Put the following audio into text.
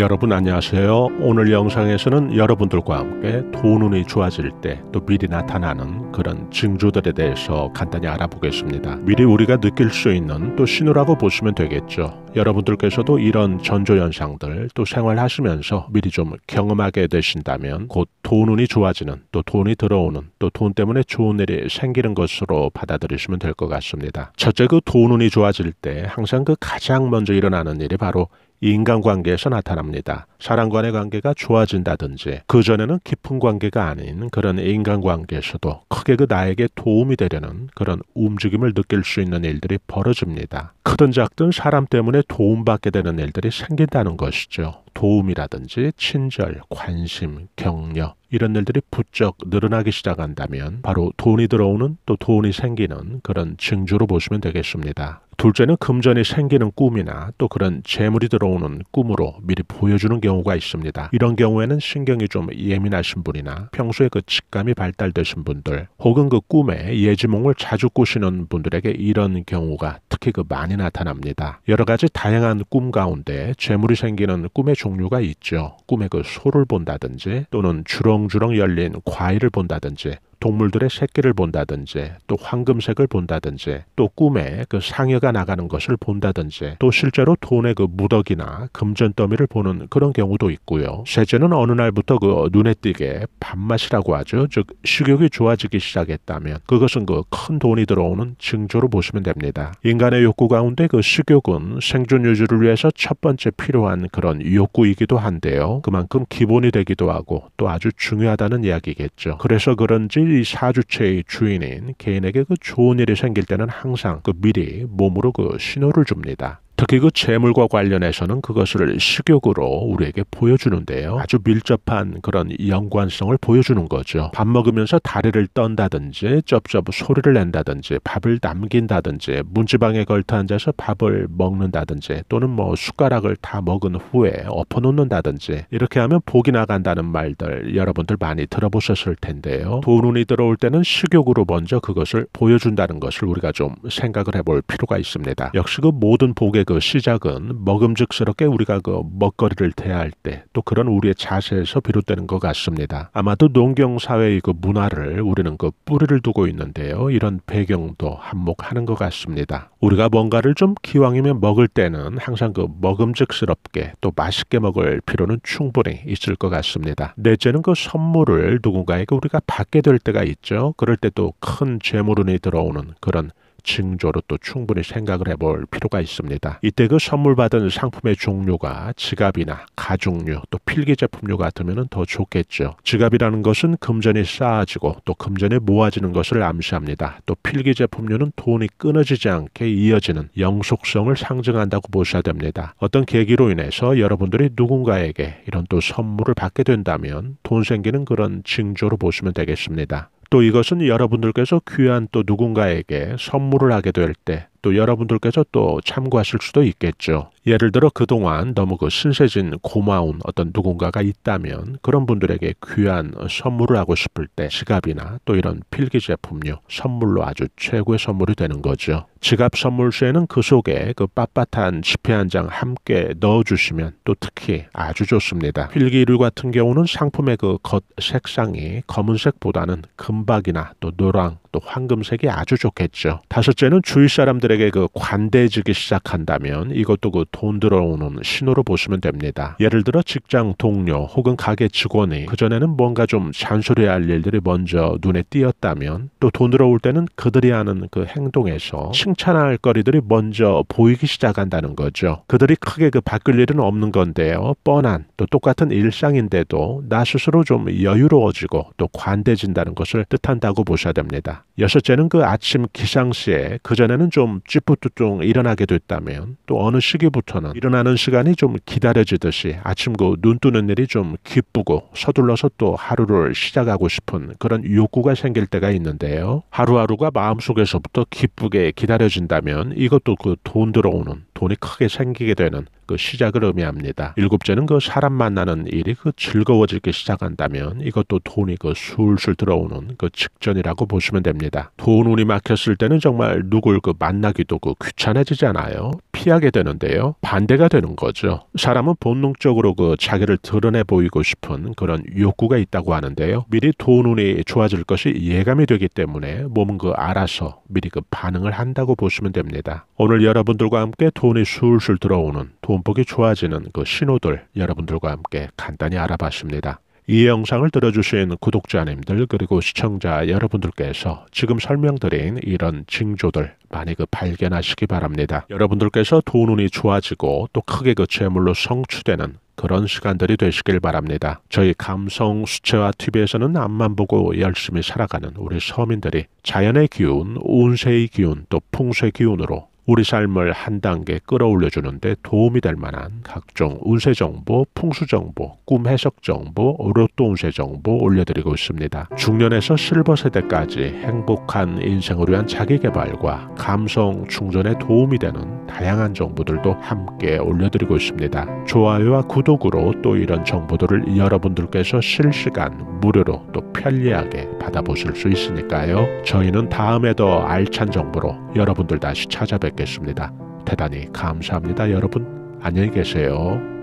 여러분 안녕하세요. 오늘 영상에서는 여러분들과 함께 돈운이 좋아질 때 또 미리 나타나는 그런 징조들에 대해서 간단히 알아보겠습니다. 미리 우리가 느낄 수 있는 또 신호라고 보시면 되겠죠. 여러분들께서도 이런 전조현상들 또 생활하시면서 미리 좀 경험하게 되신다면 곧 돈운이 좋아지는 또 돈이 들어오는 또 돈 때문에 좋은 일이 생기는 것으로 받아들이시면 될 것 같습니다. 첫째 그 돈운이 좋아질 때 항상 그 가장 먼저 일어나는 일이 바로 인간관계에서 나타납니다. 사람간의 관계가 좋아진다든지 그전에는 깊은 관계가 아닌 그런 인간관계에서도 크게 그 나에게 도움이 되려는 그런 움직임을 느낄 수 있는 일들이 벌어집니다. 크든 작든 사람 때문에 도움받게 되는 일들이 생긴다는 것이죠. 도움이라든지 친절, 관심, 격려 이런 일들이 부쩍 늘어나기 시작한다면 바로 돈이 들어오는 또 돈이 생기는 그런 징조로 보시면 되겠습니다. 둘째는 금전이 생기는 꿈이나 또 그런 재물이 들어오는 꿈으로 미리 보여주는 경우가 있습니다. 이런 경우에는 신경이 좀 예민하신 분이나 평소에 그 직감이 발달되신 분들 혹은 그 꿈에 예지몽을 자주 꾸시는 분들에게 이런 경우가 특히 그 많이 나타납니다. 여러 가지 다양한 꿈 가운데 재물이 생기는 꿈의 종류가 있죠. 꿈에그 소를 본다든지 또는 주렁주렁 열린 과일을 본다든지 동물들의 새끼를 본다든지 또 황금색을 본다든지 또 꿈에 그 상여가 나가는 것을 본다든지 또 실제로 돈의 그 무더기나 금전 더미를 보는 그런 경우도 있고요. 세제는 어느 날부터 그 눈에 띄게 밥맛이라고 하죠. 즉 식욕이 좋아지기 시작했다면 그것은 그 큰 돈이 들어오는 증조로 보시면 됩니다. 인간의 욕구 가운데 그 식욕은 생존 유지를 위해서 첫 번째 필요한 그런 욕구이기도 한데요. 그만큼 기본이 되기도 하고 또 아주 중요하다는 이야기겠죠. 그래서 그런지 이 사주체의 주인인 개인에게 그 좋은 일이 생길 때는 항상 그 미리 몸으로 그 신호를 줍니다. 특히 그 재물과 관련해서는 그것을 식욕으로 우리에게 보여주는데요. 아주 밀접한 그런 연관성을 보여주는 거죠. 밥 먹으면서 다리를 떤다든지 쩝쩝 소리를 낸다든지 밥을 남긴다든지 문지방에 걸터 앉아서 밥을 먹는다든지 또는 뭐 숟가락을 다 먹은 후에 엎어놓는다든지 이렇게 하면 복이 나간다는 말들 여러분들 많이 들어보셨을 텐데요. 돈운이 들어올 때는 식욕으로 먼저 그것을 보여준다는 것을 우리가 좀 생각을 해볼 필요가 있습니다. 역시 그 모든 복의 그 시작은 먹음직스럽게 우리가 그 먹거리를 대할 때 또 그런 우리의 자세에서 비롯되는 것 같습니다. 아마도 농경 사회의 그 문화를 우리는 그 뿌리를 두고 있는데요. 이런 배경도 한몫하는 것 같습니다. 우리가 뭔가를 좀 기왕이면 먹을 때는 항상 그 먹음직스럽게 또 맛있게 먹을 필요는 충분히 있을 것 같습니다. 넷째는 그 선물을 누군가에게 우리가 받게 될 때가 있죠. 그럴 때 또 큰 재물운이 들어오는 그런 징조로 또 충분히 생각을 해볼 필요가 있습니다. 이때 그 선물 받은 상품의 종류가 지갑이나 가죽류 또 필기 제품류 같으면 더 좋겠죠. 지갑이라는 것은 금전이 쌓아지고 또 금전이 모아지는 것을 암시합니다. 또 필기 제품류는 돈이 끊어지지 않게 이어지는 영속성을 상징한다고 보셔야 됩니다. 어떤 계기로 인해서 여러분들이 누군가에게 이런 또 선물을 받게 된다면 돈 생기는 그런 징조로 보시면 되겠습니다. 또 이것은 여러분들께서 귀한 또 누군가에게 선물을 하게 될 때 또 여러분들께서 또 참고하실 수도 있겠죠. 예를 들어 그동안 너무 그 신세진 고마운 어떤 누군가가 있다면 그런 분들에게 귀한 선물을 하고 싶을 때 지갑이나 또 이런 필기 제품류 선물로 아주 최고의 선물이 되는 거죠. 지갑 선물쇠는 그 속에 그 빳빳한 지폐 한 장 함께 넣어주시면 또 특히 아주 좋습니다. 필기류 같은 경우는 상품의 그 겉 색상이 검은색보다는 금박이나 또 노랑 또 황금색이 아주 좋겠죠. 다섯째는 주위 사람들에게 그 관대해지기 시작한다면 이것도 그 돈 들어오는 신호로 보시면 됩니다. 예를 들어 직장 동료 혹은 가게 직원이 그전에는 뭔가 좀 잔소리해야 할 일들이 먼저 눈에 띄었다면 또 돈 들어올 때는 그들이 하는 그 행동에서 칭찬할 거리들이 먼저 보이기 시작한다는 거죠. 그들이 크게 그 바뀔 일은 없는 건데요. 뻔한 또 똑같은 일상인데도 나 스스로 좀 여유로워지고 또 관대진다는 것을 뜻한다고 보셔야 됩니다. 여섯째는 그 아침 기상시에 그전에는 좀 찌뿌뚜뚱 일어나게 됐다면 또 어느 시기부터는 일어나는 시간이 좀 기다려지듯이 아침 그 눈 뜨는 일이 좀 기쁘고 서둘러서 또 하루를 시작하고 싶은 그런 욕구가 생길 때가 있는데요. 하루하루가 마음속에서부터 기쁘게 기다려 기려진다면 이것도 그 돈 들어오는 돈이 크게 생기게 되는 그 시작을 의미합니다. 일곱째는 그 사람 만나는 일이 그 즐거워지기 시작한다면 이것도 돈이 그 술술 들어오는 그 직전이라고 보시면 됩니다. 돈 운이 막혔을 때는 정말 누굴 그 만나기도 그 귀찮아지잖아요. 피하게 되는데요. 반대가 되는 거죠. 사람은 본능적으로 그 자기를 드러내 보이고 싶은 그런 욕구가 있다고 하는데요. 미리 돈 운이 좋아질 것이 예감이 되기 때문에 몸은 그 알아서 미리 그 반응을 한다고 보시면 됩니다. 오늘 여러분들과 함께 돈이 술술 들어오는 돈복이 좋아지는 그 신호들 여러분들과 함께 간단히 알아봤습니다. 이 영상을 들어주신 구독자님들 그리고 시청자 여러분들께서 지금 설명드린 이런 징조들 많이 그 발견하시기 바랍니다. 여러분들께서 돈운이 좋아지고 또 크게 그 재물로 성취되는 그런 시간들이 되시길 바랍니다. 저희 감성 수채화 TV에서는 앞만 보고 열심히 살아가는 우리 서민들이 자연의 기운, 운세의 기운, 또풍수 기운으로 우리 삶을 한 단계 끌어올려 주는데 도움이 될 만한 각종 운세 정보, 풍수 정보, 꿈 해석 정보, 로또 운세 정보 올려드리고 있습니다. 중년에서 실버 세대까지 행복한 인생을 위한 자기 개발과 감성 충전에 도움이 되는 다양한 정보들도 함께 올려드리고 있습니다. 좋아요와 구독으로 또 이런 정보들을 여러분들께서 실시간 무료로 또 편리하게 받아보실 수 있으니까요. 저희는 다음에 더 알찬 정보로 여러분들 다시 찾아뵙겠습니다. 대단히 감사합니다. 여러분 안녕히 계세요.